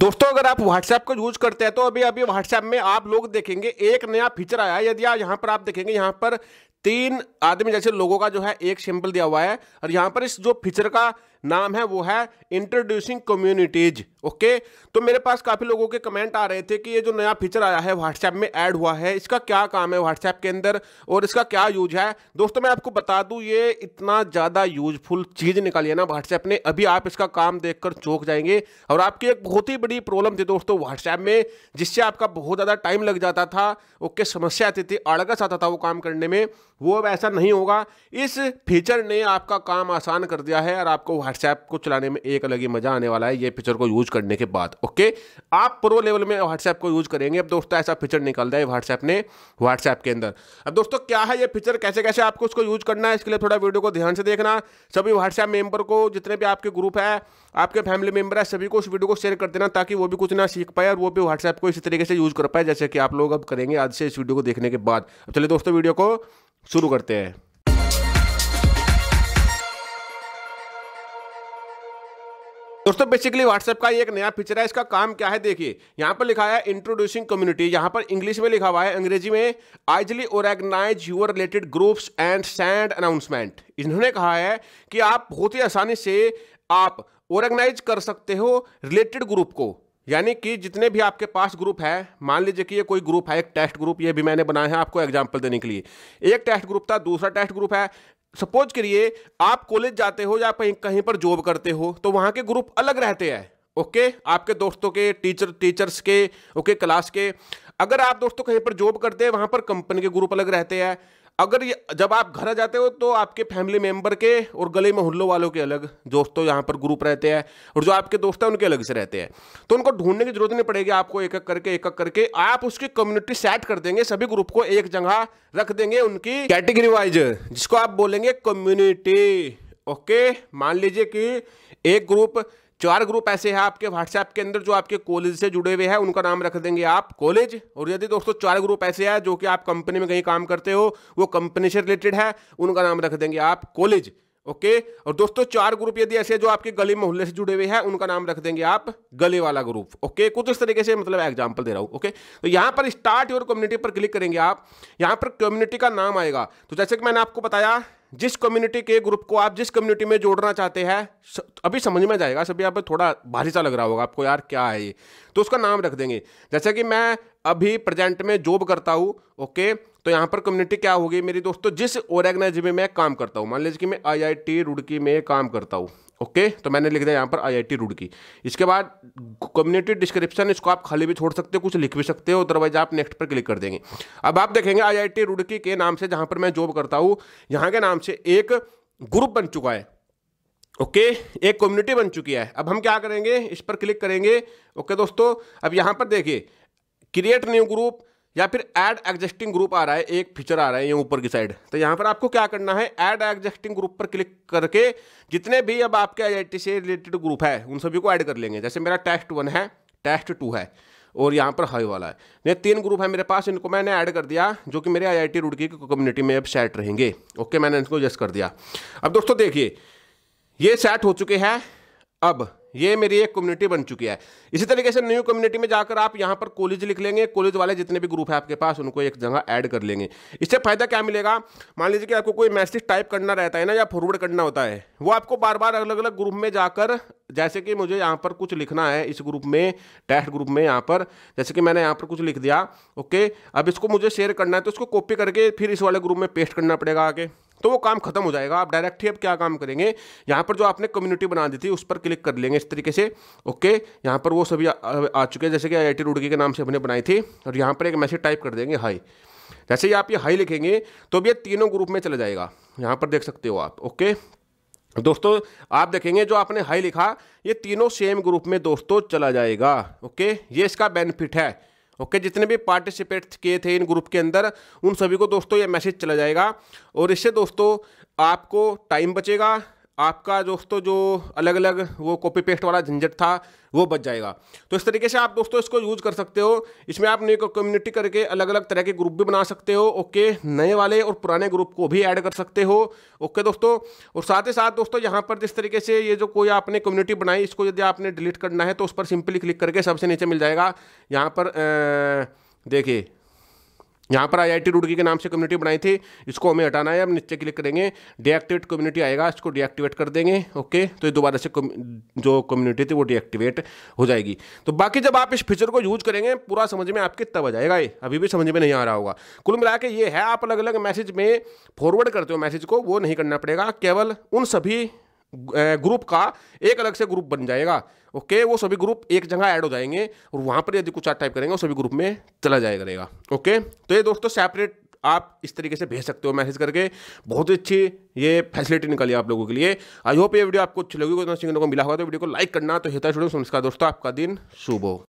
दोस्तों अगर आप व्हाट्सएप को यूज करते हैं तो अभी अभी व्हाट्सएप में आप लोग देखेंगे एक नया फीचर आया यदि यहां यहाँ पर आप देखेंगे यहाँ पर तीन आदमी जैसे लोगों का जो है एक सिंपल दिया हुआ है और यहाँ पर इस जो फीचर का नाम है वो है इंट्रोड्यूसिंग कम्युनिटीज ओके तो मेरे पास काफ़ी लोगों के कमेंट आ रहे थे कि ये जो नया फीचर आया है व्हाट्सएप में ऐड हुआ है इसका क्या काम है व्हाट्सएप के अंदर और इसका क्या यूज है दोस्तों मैं आपको बता दूं ये इतना ज़्यादा यूजफुल चीज़ निकाली है ना व्हाट्सएप ने अभी आप इसका काम देख कर चौंक जाएंगे और आपकी एक बहुत ही बड़ी प्रॉब्लम थी दोस्तों व्हाट्सएप में जिससे आपका बहुत ज़्यादा टाइम लग जाता था ओके समस्या आती थी आड़गस आता था वो काम करने में वो अब ऐसा नहीं होगा इस फीचर ने आपका काम आसान कर दिया है और आपको व्हाट्सएप को चलाने में एक अलग ही मज़ा आने वाला है ये फीचर को यूज़ करने के बाद ओके आप प्रो लेवल में व्हाट्सएप को यूज़ करेंगे अब दोस्तों ऐसा फीचर निकल है व्हाट्सएप ने व्हाट्सएप के अंदर अब दोस्तों क्या है ये फीचर कैसे कैसे आपको उसको यूज़ करना है इसके लिए थोड़ा वीडियो को ध्यान से देखना सभी व्हाट्सएप मेंबर को जितने भी आपके ग्रुप है आपके फैमिली मेंबर है सभी को उस वीडियो को शेयर कर देना ताकि वो भी कुछ ना सीख पाए और वो भी व्हाट्सएप को इसी तरीके से यूज़ कर पाए जैसे कि आप लोग अब करेंगे आज से इस वीडियो को देखने के बाद अब चलिए दोस्तों वीडियो को शुरू करते हैं दोस्तों बेसिकली व्हाट्सएप का ये एक नया फीचर है इसका काम क्या है देखिए यहाँ पर लिखा है इंट्रोड्यूसिंग कम्युनिटी यहाँ पर इंग्लिश में लिखा हुआ है अंग्रेजी में easily organise your related groups and send announcement इन्होंने कहा है कि आप बहुत ही आसानी से आप ऑर्गेनाइज कर सकते हो रिलेटेड ग्रुप को यानी कि जितने भी आपके पास ग्रुप है मान लीजिए कि ये कोई ग्रुप है एक टेस्ट ग्रुप ये भी मैंने बनाया है आपको एग्जाम्पल देने के लिए एक टेस्ट ग्रुप था दूसरा टेस्ट ग्रुप है सपोज करिए आप कॉलेज जाते हो या कहीं कहीं पर जॉब करते हो तो वहाँ के ग्रुप अलग रहते हैं ओके आपके दोस्तों के टीचर टीचर्स के ओके क्लास के अगर आप दोस्तों कहीं पर जॉब करते हैं वहाँ पर कंपनी के ग्रुप अलग रहते हैं अगर ये जब आप घर जाते हो तो आपके फैमिली मेंबर के और गले में हुल्लो वालों के अलग दोस्तों तो यहाँ पर ग्रुप रहते हैं और जो आपके दोस्त हैं उनके अलग से रहते हैं तो उनको ढूंढने की जरूरत नहीं पड़ेगी आपको एक एक करके एक एक करके आप उसकी कम्युनिटी सेट कर देंगे सभी ग्रुप को एक जगह रख देंगे उनकी कैटेगरी वाइज जिसको आप बोलेंगे कम्युनिटी ओके मान लीजिए कि एक ग्रुप चार ग्रुप ऐसे हैं आपके व्हाट्सएप के अंदर जो आपके कॉलेज से जुड़े हुए हैं उनका नाम रख देंगे आप कॉलेज और यदि दोस्तों चार ग्रुप ऐसे हैं जो कि आप कंपनी में कहीं काम करते हो वो कंपनी से रिलेटेड है उनका नाम रख देंगे आप कॉलेज ओके और दोस्तों चार ग्रुप यदि ऐसे जो आपके गली मोहल्ले से जुड़े हुए हैं उनका नाम रख देंगे आप गली वाला ग्रुप ओके कुछ इस तरीके से मतलब एग्जांपल दे रहा हूँ ओके तो यहाँ पर स्टार्ट योर कम्युनिटी पर क्लिक करेंगे आप यहाँ पर कम्युनिटी का नाम आएगा तो जैसे कि मैंने आपको बताया जिस कम्युनिटी के ग्रुप को आप जिस कम्युनिटी में जोड़ना चाहते हैं अभी समझ में जाएगा सभी आप थोड़ा भारी सा लग रहा होगा आपको यार क्या है ये तो उसका नाम रख देंगे जैसे कि मैं अभी प्रेजेंट में जॉब करता हूँ ओके तो यहाँ पर कम्युनिटी क्या होगी मेरी दोस्तों जिस ऑर्गेनाइज में मैं काम करता हूँ मान लीजिए कि मैं आईआईटी रुड़की में काम करता हूँ ओके okay, तो मैंने लिख दिया यहाँ पर आईआईटी रुड़की इसके बाद कम्युनिटी डिस्क्रिप्शन इसको आप खाली भी छोड़ सकते हो कुछ लिख भी सकते हो अदरवाइज आप नेक्स्ट पर क्लिक कर देंगे अब आप देखेंगे आईआईटी रुड़की के नाम से जहाँ पर मैं जॉब करता हूँ यहाँ के नाम से एक ग्रुप बन चुका है ओके okay, एक कम्युनिटी बन चुकी है अब हम क्या करेंगे इस पर क्लिक करेंगे ओके okay, दोस्तों अब यहाँ पर देखिए क्रिएट न्यू ग्रुप या फिर एड एग्जिस्टिंग ग्रुप आ रहा है एक फीचर आ रहा है ये ऊपर की साइड तो यहाँ पर आपको क्या करना है एड एग्जिस्टिंग ग्रुप पर क्लिक करके जितने भी अब आपके आई से रिलेटेड ग्रुप है उन सभी को ऐड कर लेंगे जैसे मेरा टेस्ट वन है टेस्ट टू है और यहाँ पर हाई वाला है ये तीन ग्रुप है मेरे पास इनको मैंने ऐड कर दिया जो कि मेरे आई रुड़की की कम्युनिटी में अब सेट रहेंगे ओके मैंने इनको एडजस्ट कर दिया अब दोस्तों देखिए ये सेट हो चुके हैं अब ये मेरी एक कम्युनिटी बन चुकी है इसी तरीके से न्यू कम्युनिटी में जाकर आप यहाँ पर कॉलेज लिख लेंगे कॉलेज वाले जितने भी ग्रुप है आपके पास उनको एक जगह ऐड कर लेंगे इससे फायदा क्या मिलेगा मान लीजिए कि आपको कोई मैसेज टाइप करना रहता है ना या फॉरवर्ड करना होता है वो आपको बार बार अलग अलग ग्रुप में जाकर जैसे कि मुझे यहाँ पर कुछ लिखना है इस ग्रुप में टेस्ट ग्रुप में यहाँ पर जैसे कि मैंने यहाँ पर कुछ लिख दिया ओके अब इसको मुझे शेयर करना है तो इसको कॉपी करके फिर इस वाले ग्रुप में पेस्ट करना पड़ेगा आगे तो वो काम खत्म हो जाएगा आप डायरेक्ट ही अब क्या काम करेंगे यहाँ पर जो आपने कम्युनिटी बना दी थी उस पर क्लिक कर लेंगे इस तरीके से ओके यहाँ पर वो सभी आ, आ चुके हैं जैसे कि आई आई टी के नाम से हमने बनाई थी और यहाँ पर एक मैसेज टाइप कर देंगे हाई जैसे ही आप ये हाई लिखेंगे तो अब ये तीनों ग्रुप में चला जाएगा यहाँ पर देख सकते हो आप ओके दोस्तों आप देखेंगे जो आपने हाई लिखा ये तीनों सेम ग्रुप में दोस्तों चला जाएगा ओके ये इसका बेनिफिट है ओके जितने भी पार्टिसिपेट किए थे इन ग्रुप के अंदर उन सभी को दोस्तों ये मैसेज चला जाएगा और इससे दोस्तों आपको टाइम बचेगा आपका दोस्तों जो अलग अलग वो कॉपी पेस्ट वाला झंझट था वो बच जाएगा तो इस तरीके से आप दोस्तों इसको यूज कर सकते हो इसमें आप नई कम्युनिटी करके अलग अलग तरह के ग्रुप भी बना सकते हो ओके नए वाले और पुराने ग्रुप को भी ऐड कर सकते हो ओके दोस्तों और साथ ही साथ दोस्तों यहाँ पर जिस तरीके से ये जो कोई आपने कम्युनिटी बनाई इसको यदि आपने डिलीट करना है तो उस पर सिंपली क्लिक करके सबसे नीचे मिल जाएगा यहाँ पर देखिए यहाँ पर आई आई टी रुड़की के नाम से कम्युनिटी बनाई थी इसको हमें हटाना है हम नीचे क्लिक करेंगे डीएक्टिवेट कम्युनिटी आएगा इसको डीएक्टिवेट कर देंगे ओके तो दोबारा से जो कम्युनिटी थी वो डीएक्टिवेट हो जाएगी तो बाकी जब आप इस फीचर को यूज करेंगे पूरा समझ में आपके तब आ जाएगा ये अभी भी समझ में नहीं आ रहा होगा कुल मिला के ये है आप अलग अलग मैसेज में फॉरवर्ड करते हो मैसेज को वो नहीं करना पड़ेगा केवल उन सभी ग्रुप का एक अलग से ग्रुप बन जाएगा ओके वो सभी ग्रुप एक जगह ऐड हो जाएंगे और वहां पर यदि कुछ आर्ट टाइप करेंगे वो सभी ग्रुप में चला जाएगा करेगा ओके तो ये दोस्तों सेपरेट आप इस तरीके से भेज सकते हो मैसेज करके बहुत ही अच्छी ये फैसिलिटी निकाली आप लोगों के लिए आई होप ये वीडियो आपको अच्छी लगी कोई को मिला होगा तो वीडियो को लाइक करना तो हिता छोड़ो नमस्कार दोस्तों आपका दिन शुभ हो